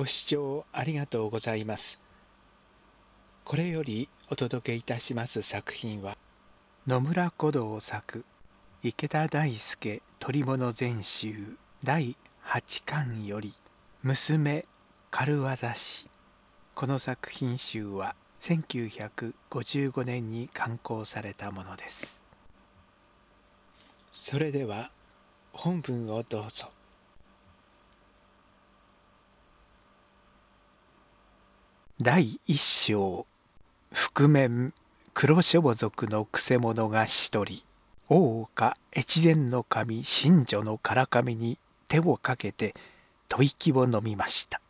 ご視聴ありがとうございます。これよりお届けいたします作品は野村古道作池田大輔取物全集第8巻より娘軽業師この作品集は1955年に刊行されたものですそれでは本文をどうぞ第一章覆面黒書母族のくせ者が一人大岡越前の神神女の唐みに手をかけて吐息を飲みました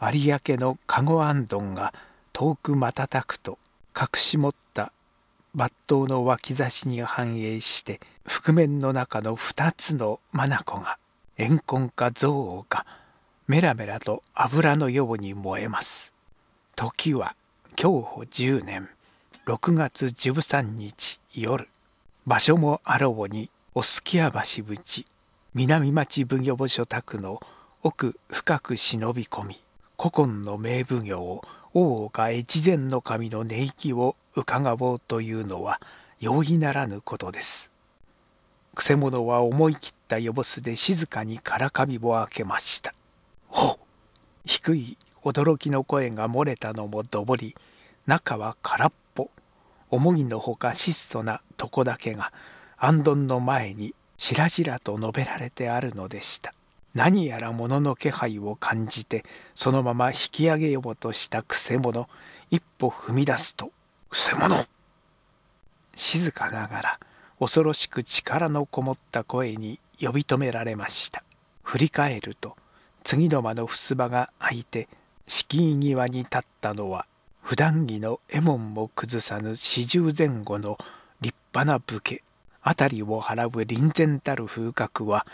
有明の籠どんが遠く瞬くと隠し持った抜刀の脇差しに反映して覆面の中の二つの眼が怨恨か憎悪かメラメラと油のように燃えます時は今日10年6月13日夜場所もあろうにおすき屋橋淵南町奉行所宅の奥深く忍び込み古今の名奉行大岡越前の神の寝息を伺おうというのは容易ならぬことです。くせ者は思い切ったよぼすで静かにからかみを開けました。ほ低い驚きの声が漏れたのもどぼり中は空っぽ思いのほか質素なとこだけが安どんの前にしらじらと述べられてあるのでした何やら物の気配を感じてそのまま引き上げようとしたくせ者一歩踏み出すと「くせ者!」静かながら恐ろしく力のこもった声に呼び止められました振り返ると次の間の襖が開いて敷居際に立ったのは普段着の絵衛門も崩さぬ四十前後の立派な武家辺りを払う臨然たる風格は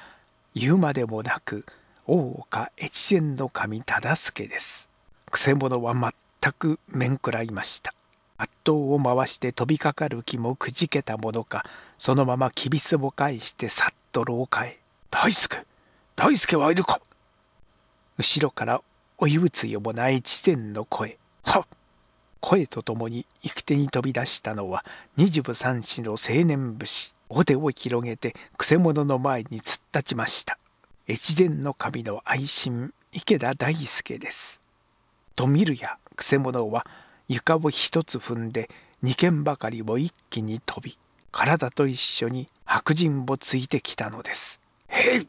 言うまでもなく大岡越前の神忠助ですくせ者は全く面食らいました圧倒を回して飛びかかる気もくじけたものかそのままきびすぼ返してさっと廊下へ「大輔大輔はいるか!」後ろからお異つよもない知前の声。はっ声とともに行く手に飛び出したのは二十三子の青年武士。お手を広げてくせ者の前に突っ立ちました。越前の神の愛心、池田大輔です。と見るやくせ者は床を一つ踏んで二軒ばかりを一気に飛び、体と一緒に白人をついてきたのです。へい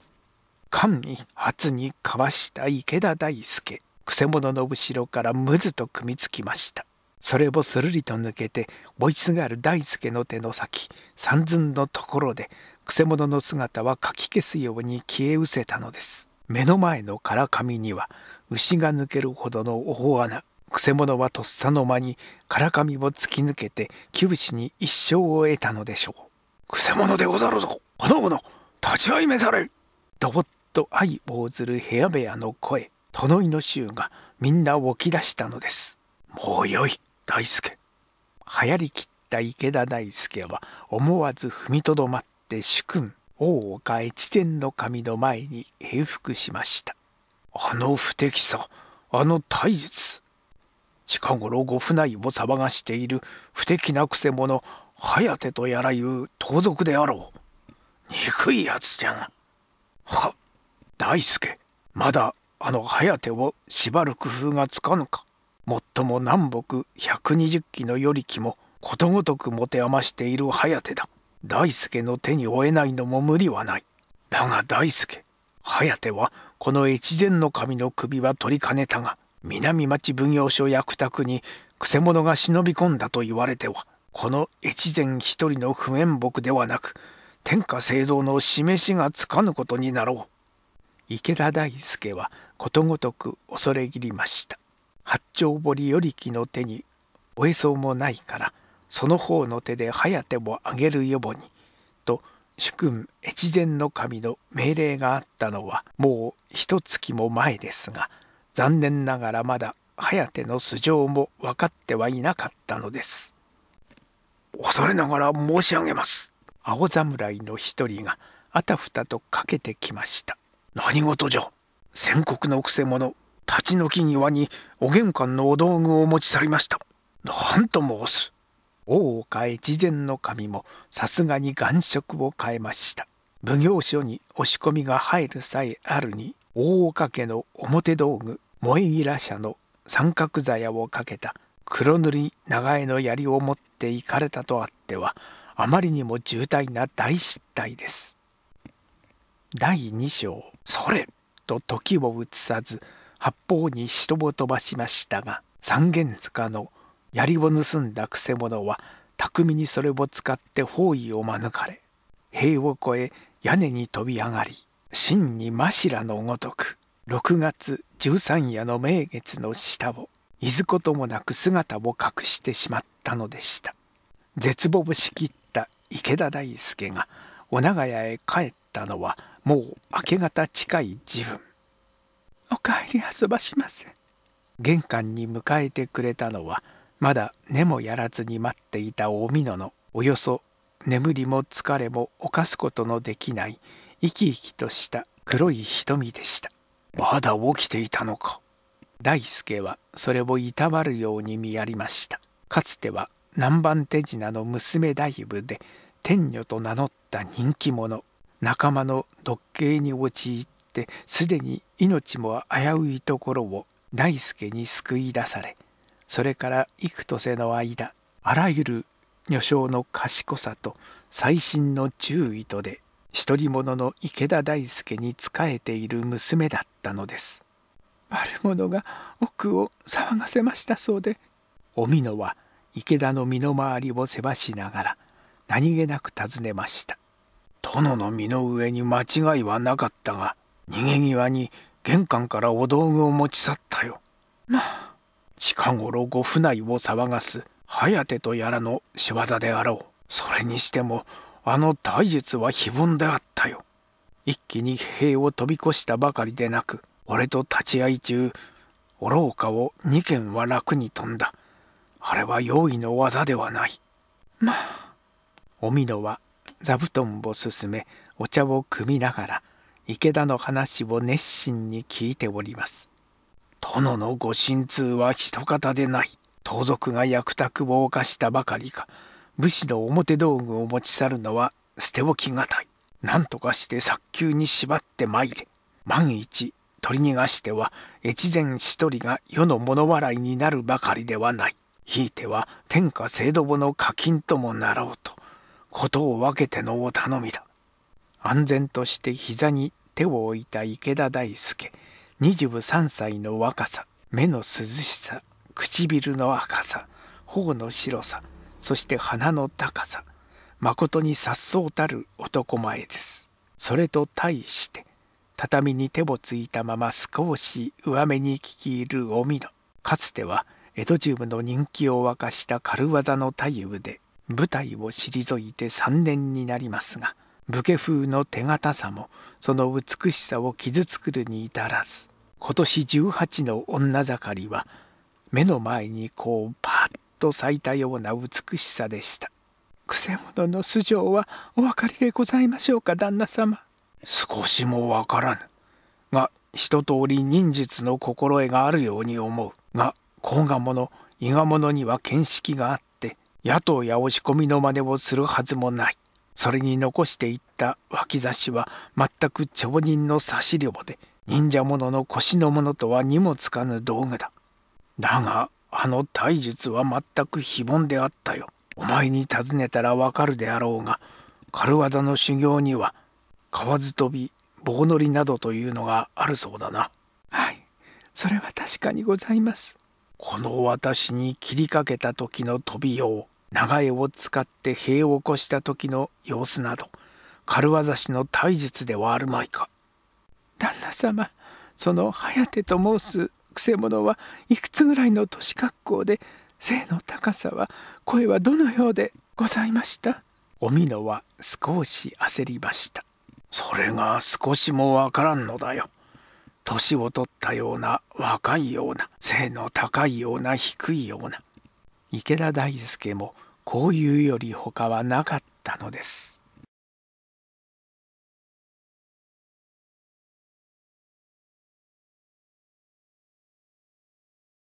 官に初にかわした池田大輔くせ者の後ろからむずと組みつきましたそれをするりと抜けて追いすがる大輔の手の先三寸のところでくせ者の姿はかき消すように消え失せたのです目の前のからかみには牛が抜けるほどの大穴くせ者はとっさの間にからかみを突き抜けて九死に一生を得たのでしょうくせ者でござるぞこの者立ち会いめされとぼっと相応ずる部屋部屋の声殿井の衆がみんな起き出したのですもうよい大輔流行りきった池田大輔は思わず踏みとどまって主君大岡越前の神の前に平伏しましたあの不敵さあの体術近頃ご府内を騒がしている不敵なくせ者颯とやらいう盗賊であろう憎いやつじゃがはっ大輔まだあの颯を縛る工夫がつかぬかもっとも南北120騎の与力もことごとく持て余している颯だ大輔の手に負えないのも無理はないだが大輔颯はこの越前の神の首は取りかねたが南町奉行所役宅にくせ者が忍び込んだと言われてはこの越前一人の不縁木ではなく天下聖堂の示しがつかぬことになろう。池田大輔はことごとく恐れ入りました。八丁堀頼木の手におへそもないからその方の手で早手をあげるよぼに」と主君越前の神の命令があったのはもう一月も前ですが残念ながらまだ早手の素性も分かってはいなかったのです。恐れながら申し上げます。青侍の一人があたふたとかけてきました。何事じゃ戦国のくせ者立ち退き際にお玄関のお道具を持ち去りました何と申す大岡越前の神もさすがに眼色を変えました奉行所に押し込みが入る際あるに大岡家の表道具萌平社の三角鞘をかけた黒塗り長江の槍を持って行かれたとあってはあまりにも重大な大失態です第2章それと時を移さず八方に人を飛ばしましたが三軒塚の槍を盗んだくせ者は巧みにそれを使って包囲を免れ塀を越え屋根に飛び上がり真に柱のごとく6月十三夜の名月の下をいずこともなく姿を隠してしまったのでした絶望しきった池田大輔がお長屋へ帰ったのはもう明け方近い時分おかえり遊ばしませ玄関に迎えてくれたのはまだ根もやらずに待っていたお美濃のおよそ眠りも疲れも犯すことのできない生き生きとした黒い瞳でしたまだ起きていたのか大輔はそれをいたわるように見やりましたかつては南蛮手品の娘大夫で天女と名乗っった人気者仲間の毒刑に陥ってすでに命も危ういところを大輔に救い出されそれから幾年の間あらゆる女性の賢さと細心の注意とで独り者の池田大輔に仕えている娘だったのです悪者が奥を騒がせましたそうでお美のは池田の身の回りをせわしながら何気なく尋ねました殿の身の上に間違いはなかったが逃げ際に玄関からお道具を持ち去ったよまあ近頃ご府内を騒がす颯とやらの仕業であろうそれにしてもあの大術は非凡であったよ一気に兵を飛び越したばかりでなく俺と立ち合い中愚かを2軒は楽に飛んだあれは用意の技ではないまあおみのは座布団を進めお茶を汲みながら池田の話を熱心に聞いております。殿のご神通は一方でない。盗賊が役宅を犯したばかりか武士の表道具を持ち去るのは捨て置きがたい。なんとかして早急に縛って参れ。万一取り逃がしては越前一人が世の物笑いになるばかりではない。ひいては天下制度の課金ともなろうと。ことを分けてのを頼みだ。安全として膝に手を置いた池田大輔、23歳の若さ、目の涼しさ、唇の赤さ、頬の白さ、そして鼻の高さ、とに颯爽たる男前です。それと対して、畳に手をついたまま少し上目に聞き入るおみの、かつては江戸中部の人気を沸かした軽業の太夫で、舞台を退いて3年になりますが武家風の手堅さもその美しさを傷つくるに至らず今年18の女盛りは目の前にこうパッと咲いたような美しさでしたくせ者の素性はお分かりでございましょうか旦那様少しもわからぬが一通り忍術の心得があるように思うが甲賀者伊賀者には見識があった。野党や押し込みの真似をするはずもない。それに残していった脇差しは全く町人の差し量で、忍者者の腰の者とはにもつかぬ道具だ。だが、あの体術は全く非凡であったよ。お前に尋ねたらわかるであろうが、軽業の修行には、蛙飛び、棒乗りなどというのがあるそうだな。はい、それは確かにございます。この私に切りかけた時の飛びよう長江を使って兵を起こした時の様子など軽業師の体術ではあるまいか。旦那様その颯と申すくせ者はいくつぐらいの年格好で背の高さは声はどのようでございましたおみのは少し焦りました。それが少しもわからんのだよ。年を取ったような若いような背の高いような低いような池田大輔もこういうより他はなかったのです。